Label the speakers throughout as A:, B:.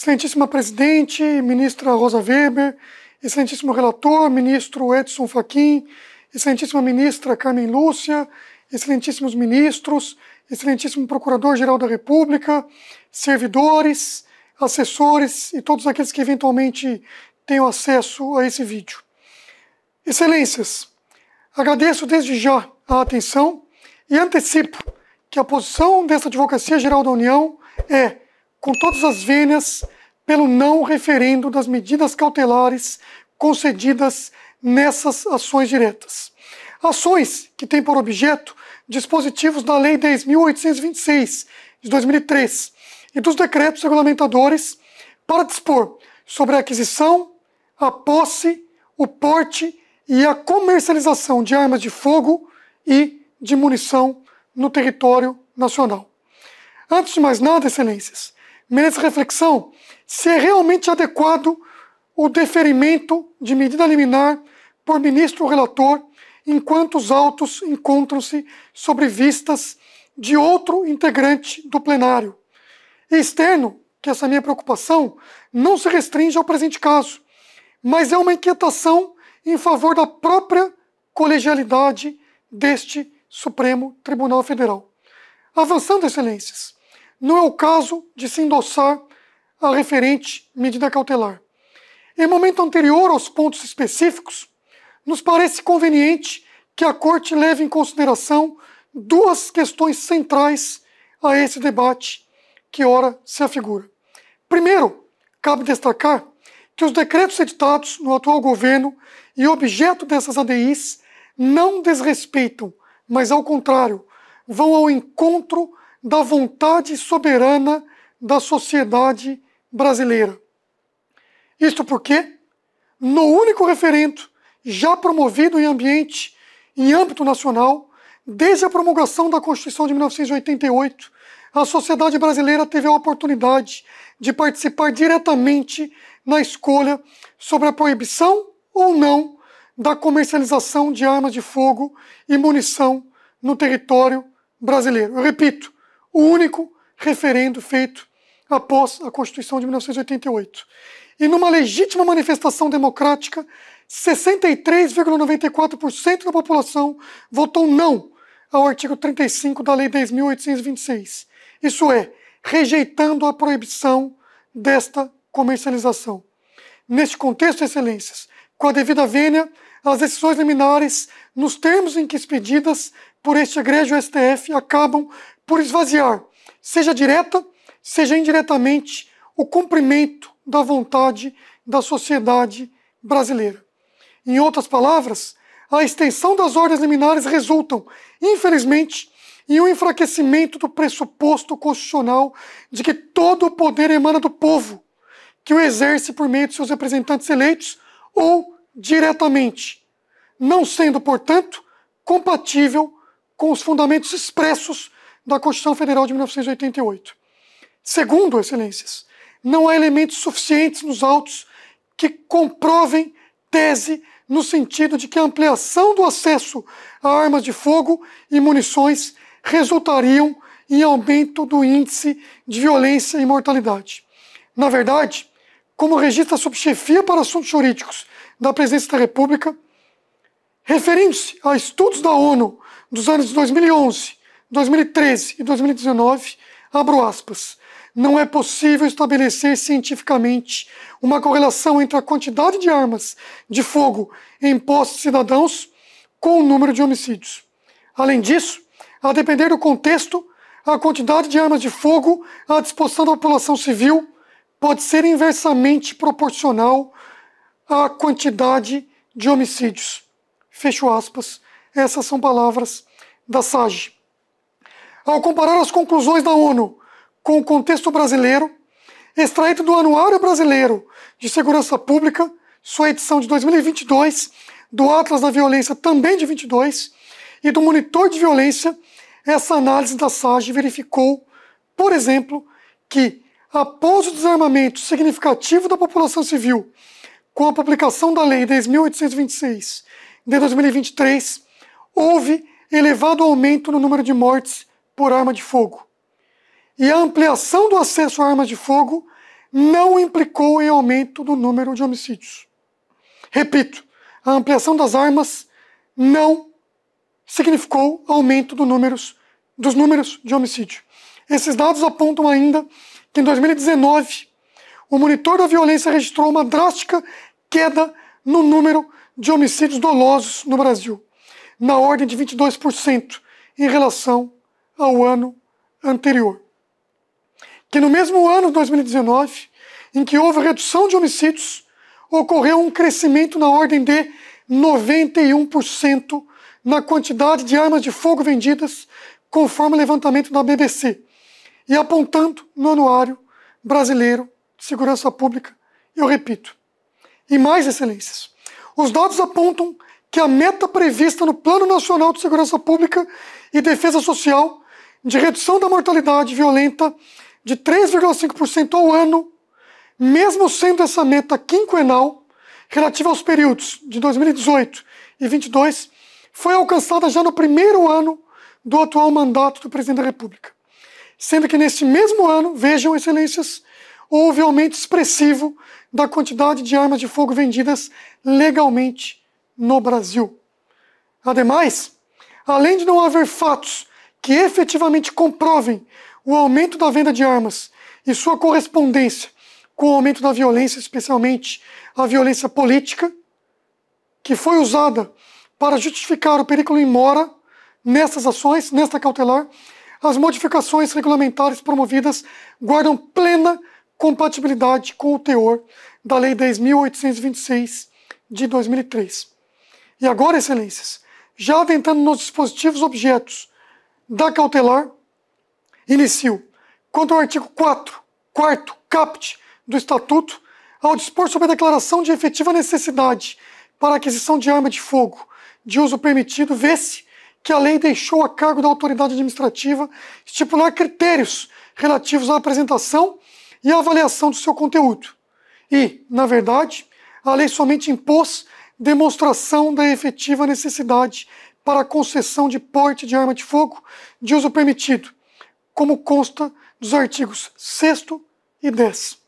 A: Excelentíssima presidente, ministra Rosa Weber, excelentíssimo relator, ministro Edson Fachin, excelentíssima ministra Carmen Lúcia, excelentíssimos ministros, excelentíssimo procurador-geral da República, servidores, assessores e todos aqueles que eventualmente tenham acesso a esse vídeo. Excelências, agradeço desde já a atenção e antecipo que a posição desta Advocacia Geral da União é com todas as velhas pelo não referendo das medidas cautelares concedidas nessas ações diretas. Ações que têm por objeto dispositivos da Lei 10.826 de 2003 e dos decretos regulamentadores para dispor sobre a aquisição, a posse, o porte e a comercialização de armas de fogo e de munição no território nacional. Antes de mais nada, excelências, merece reflexão se é realmente adequado o deferimento de medida liminar por ministro relator enquanto os autos encontram-se sobre vistas de outro integrante do plenário. E é externo que essa minha preocupação não se restringe ao presente caso, mas é uma inquietação em favor da própria colegialidade deste Supremo Tribunal Federal. Avançando, excelências, não é o caso de se endossar a referente medida cautelar. Em momento anterior aos pontos específicos, nos parece conveniente que a Corte leve em consideração duas questões centrais a esse debate que ora se afigura. Primeiro, cabe destacar que os decretos editados no atual governo e objeto dessas ADIs não desrespeitam, mas ao contrário, vão ao encontro da vontade soberana da sociedade brasileira. Isto porque, no único referendo já promovido em ambiente e âmbito nacional, desde a promulgação da Constituição de 1988, a sociedade brasileira teve a oportunidade de participar diretamente na escolha sobre a proibição ou não da comercialização de armas de fogo e munição no território brasileiro. Eu repito, o único referendo feito após a Constituição de 1988. E numa legítima manifestação democrática, 63,94% da população votou não ao artigo 35 da Lei 10.826. Isso é, rejeitando a proibição desta comercialização. Neste contexto, Excelências, com a devida vênia, as decisões liminares, nos termos em que expedidas por este egrégio STF, acabam por esvaziar, seja direta, seja indiretamente, o cumprimento da vontade da sociedade brasileira. Em outras palavras, a extensão das ordens liminares resultam, infelizmente, em um enfraquecimento do pressuposto constitucional de que todo o poder emana do povo, que o exerce por meio de seus representantes eleitos ou diretamente, não sendo, portanto, compatível com os fundamentos expressos da Constituição Federal de 1988. Segundo, excelências, não há elementos suficientes nos autos que comprovem tese no sentido de que a ampliação do acesso a armas de fogo e munições resultariam em aumento do índice de violência e mortalidade. Na verdade, como registra a subchefia para assuntos jurídicos da Presidência da República, referindo-se a estudos da ONU dos anos 2011 2013 e 2019, abro aspas, não é possível estabelecer cientificamente uma correlação entre a quantidade de armas de fogo em postos cidadãos com o número de homicídios. Além disso, a depender do contexto, a quantidade de armas de fogo à disposição da população civil pode ser inversamente proporcional à quantidade de homicídios. Fecho aspas. Essas são palavras da SAGE ao comparar as conclusões da ONU com o contexto brasileiro, extraído do Anuário Brasileiro de Segurança Pública, sua edição de 2022, do Atlas da Violência, também de 22, e do Monitor de Violência, essa análise da SAGE verificou, por exemplo, que após o desarmamento significativo da população civil, com a publicação da Lei 10.826 de 2023, houve elevado aumento no número de mortes por arma de fogo. E a ampliação do acesso a armas de fogo não implicou em aumento do número de homicídios. Repito, a ampliação das armas não significou aumento do números, dos números de homicídio. Esses dados apontam ainda que em 2019 o monitor da violência registrou uma drástica queda no número de homicídios dolosos no Brasil, na ordem de 22% em relação ao ano anterior. Que no mesmo ano, 2019, em que houve redução de homicídios, ocorreu um crescimento na ordem de 91% na quantidade de armas de fogo vendidas, conforme o levantamento da BBC, e apontando no Anuário Brasileiro de Segurança Pública, eu repito. E mais excelências. Os dados apontam que a meta prevista no Plano Nacional de Segurança Pública e Defesa Social de redução da mortalidade violenta de 3,5% ao ano, mesmo sendo essa meta quinquenal relativa aos períodos de 2018 e 2022, foi alcançada já no primeiro ano do atual mandato do presidente da República. Sendo que neste mesmo ano, vejam, excelências, houve aumento expressivo da quantidade de armas de fogo vendidas legalmente no Brasil. Ademais, além de não haver fatos que efetivamente comprovem o aumento da venda de armas e sua correspondência com o aumento da violência, especialmente a violência política, que foi usada para justificar o perículo em mora nessas ações, nesta cautelar, as modificações regulamentares promovidas guardam plena compatibilidade com o teor da Lei 10.826 de 2003. E agora, excelências, já adentrando nos dispositivos objetos da cautelar, inicio. Quanto ao artigo 4, 4 caput do Estatuto, ao dispor sobre a declaração de efetiva necessidade para aquisição de arma de fogo de uso permitido, vê-se que a lei deixou a cargo da autoridade administrativa estipular critérios relativos à apresentação e à avaliação do seu conteúdo. E, na verdade, a lei somente impôs demonstração da efetiva necessidade para a concessão de porte de arma de fogo de uso permitido, como consta dos artigos 6 e 10.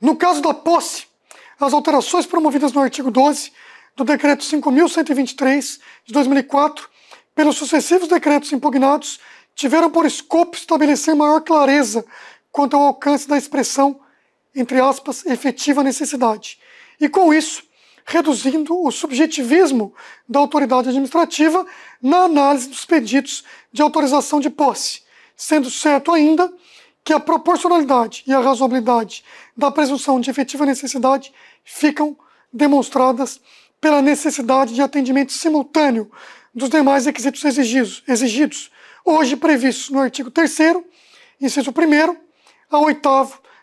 A: No caso da posse, as alterações promovidas no artigo 12 do Decreto 5.123 de 2004, pelos sucessivos decretos impugnados, tiveram por escopo estabelecer maior clareza quanto ao alcance da expressão, entre aspas, efetiva necessidade, e com isso reduzindo o subjetivismo da autoridade administrativa na análise dos pedidos de autorização de posse, sendo certo ainda que a proporcionalidade e a razoabilidade da presunção de efetiva necessidade ficam demonstradas pela necessidade de atendimento simultâneo dos demais requisitos exigidos, exigidos hoje previstos no artigo 3 inciso 1 a 8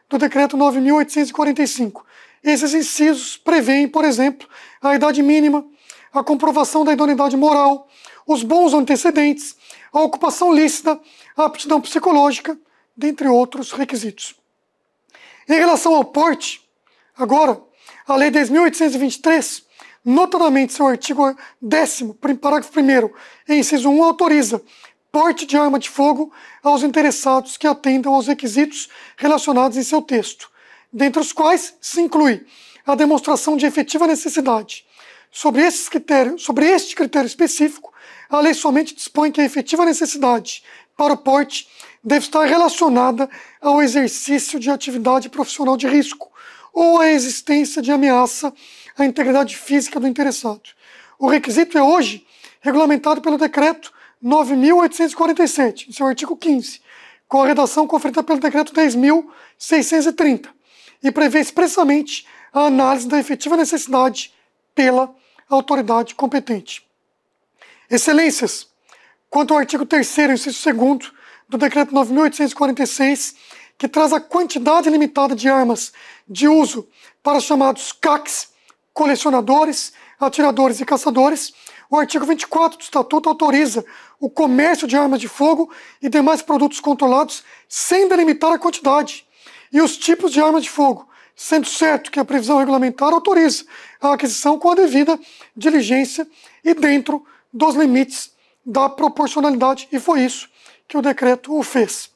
A: do Decreto 9.845, esses incisos prevêem, por exemplo, a idade mínima, a comprovação da idoneidade moral, os bons antecedentes, a ocupação lícita, a aptidão psicológica, dentre outros requisitos. Em relação ao porte, agora, a Lei 10.823, notadamente seu artigo 10, parágrafo 1, inciso 1, autoriza porte de arma de fogo aos interessados que atendam aos requisitos relacionados em seu texto dentre os quais se inclui a demonstração de efetiva necessidade. Sobre, esses critérios, sobre este critério específico, a lei somente dispõe que a efetiva necessidade para o porte deve estar relacionada ao exercício de atividade profissional de risco ou à existência de ameaça à integridade física do interessado. O requisito é hoje regulamentado pelo Decreto 9.847, em seu artigo 15, com a redação conferida pelo Decreto 10.630 e prevê expressamente a análise da efetiva necessidade pela autoridade competente. Excelências, quanto ao artigo 3 inciso 2 do Decreto 9.846, que traz a quantidade limitada de armas de uso para chamados CACs, colecionadores, atiradores e caçadores, o artigo 24 do Estatuto autoriza o comércio de armas de fogo e demais produtos controlados sem delimitar a quantidade, e os tipos de arma de fogo, sendo certo que a previsão regulamentar autoriza a aquisição com a devida diligência e dentro dos limites da proporcionalidade, e foi isso que o decreto o fez.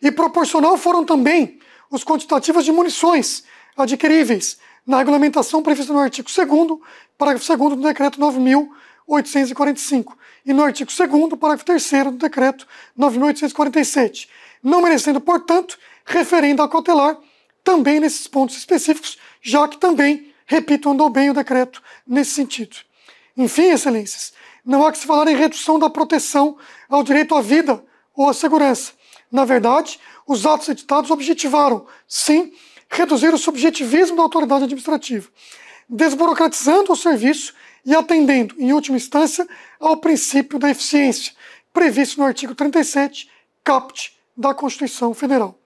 A: E proporcional foram também os quantitativos de munições adquiríveis na regulamentação prevista no artigo 2 parágrafo 2 do decreto 9845 e no artigo 2 parágrafo 3 do decreto 9847, não merecendo, portanto, referendo ao cautelar também nesses pontos específicos, já que também, repito, andou bem o decreto nesse sentido. Enfim, excelências, não há que se falar em redução da proteção ao direito à vida ou à segurança. Na verdade, os atos editados objetivaram, sim, reduzir o subjetivismo da autoridade administrativa, desburocratizando o serviço e atendendo, em última instância, ao princípio da eficiência, previsto no artigo 37, caput da Constituição Federal.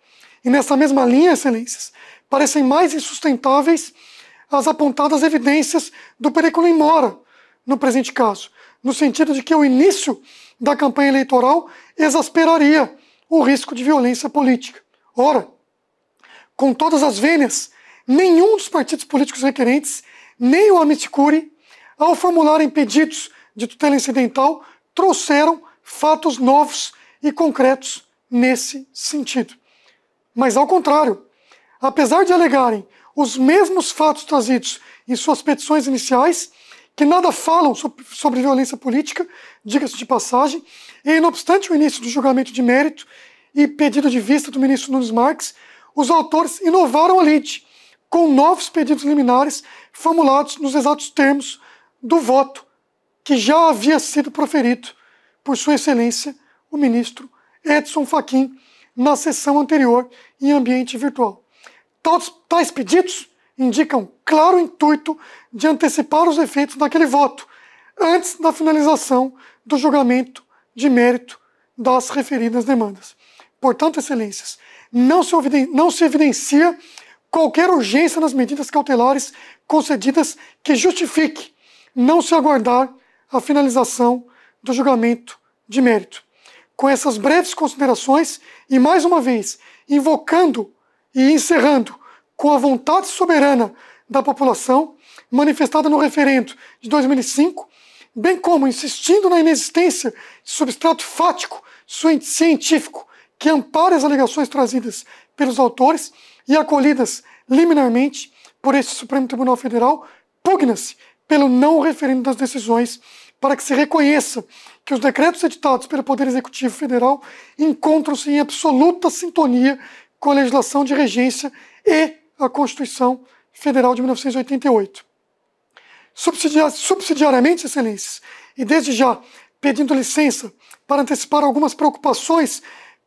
A: E nessa mesma linha, excelências, parecem mais insustentáveis as apontadas evidências do em Mora, no presente caso, no sentido de que o início da campanha eleitoral exasperaria o risco de violência política. Ora, com todas as vênias, nenhum dos partidos políticos requerentes, nem o Amiticuri, ao formularem pedidos de tutela incidental, trouxeram fatos novos e concretos nesse sentido. Mas ao contrário, apesar de alegarem os mesmos fatos trazidos em suas petições iniciais, que nada falam sobre, violência política, diga-se de passagem, e não obstante o início do julgamento de mérito e pedido de vista do ministro Nunes Marques, os autores inovaram a lide com novos pedidos liminares formulados nos exatos termos do voto que já havia sido proferido por Sua Excelência o ministro Edson Fachin na sessão anterior em ambiente virtual. Tais, tais pedidos indicam claro intuito de antecipar os efeitos daquele voto antes da finalização do julgamento de mérito das referidas demandas. Portanto, Excelências, não se, não se evidencia qualquer urgência nas medidas cautelares concedidas que justifique não se aguardar a finalização do julgamento de mérito com essas breves considerações e, mais uma vez, invocando e encerrando com a vontade soberana da população, manifestada no referendo de 2005, bem como insistindo na inexistência de substrato fático científico que ampare as alegações trazidas pelos autores e acolhidas liminarmente por este Supremo Tribunal Federal, pugna-se pelo não referendo das decisões para que se reconheça que os decretos editados pelo Poder Executivo Federal encontram-se em absoluta sintonia com a legislação de regência e a Constituição Federal de 1988. Subsidiar, subsidiariamente, excelências, e desde já pedindo licença para antecipar algumas preocupações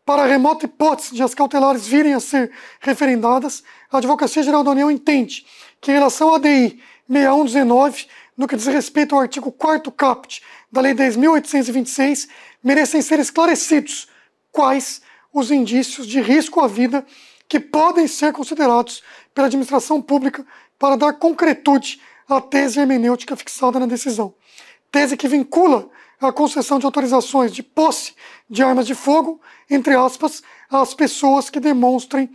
A: para a remota hipótese de as cautelares virem a ser referendadas, a Advocacia Geral da União entende que, em relação à DI 6119, no que diz respeito ao artigo 4 caput da Lei 10.826 merecem ser esclarecidos quais os indícios de risco à vida que podem ser considerados pela administração pública para dar concretude à tese hermenêutica fixada na decisão. Tese que vincula a concessão de autorizações de posse de armas de fogo, entre aspas, às pessoas que demonstrem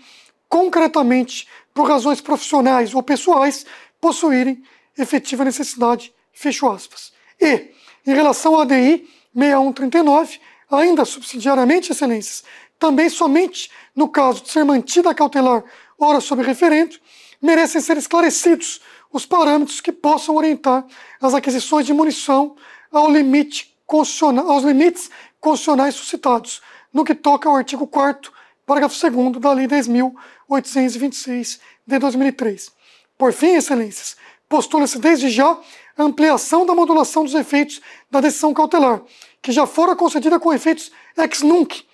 A: concretamente, por razões profissionais ou pessoais, possuírem efetiva necessidade, fecho aspas. E, em relação ao ADI 6139, ainda subsidiariamente, excelências, também somente no caso de ser mantida a cautelar ora sob referendo, merecem ser esclarecidos os parâmetros que possam orientar as aquisições de munição ao limite aos limites constitucionais suscitados, no que toca ao artigo 4 parágrafo 2 da Lei 10.826, de 2003. Por fim, excelências, postula-se desde já a ampliação da modulação dos efeitos da decisão cautelar, que já fora concedida com efeitos ex nunc,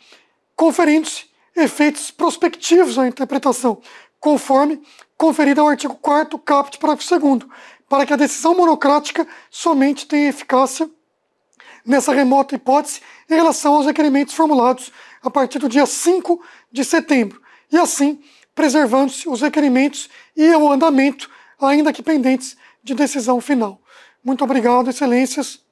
A: conferindo-se efeitos prospectivos à interpretação, conforme conferida ao artigo 4 caput parágrafo 2 para que a decisão monocrática somente tenha eficácia nessa remota hipótese em relação aos requerimentos formulados a partir do dia 5 de setembro, e assim preservando-se os requerimentos e o andamento ainda que pendentes de decisão final. Muito obrigado, excelências.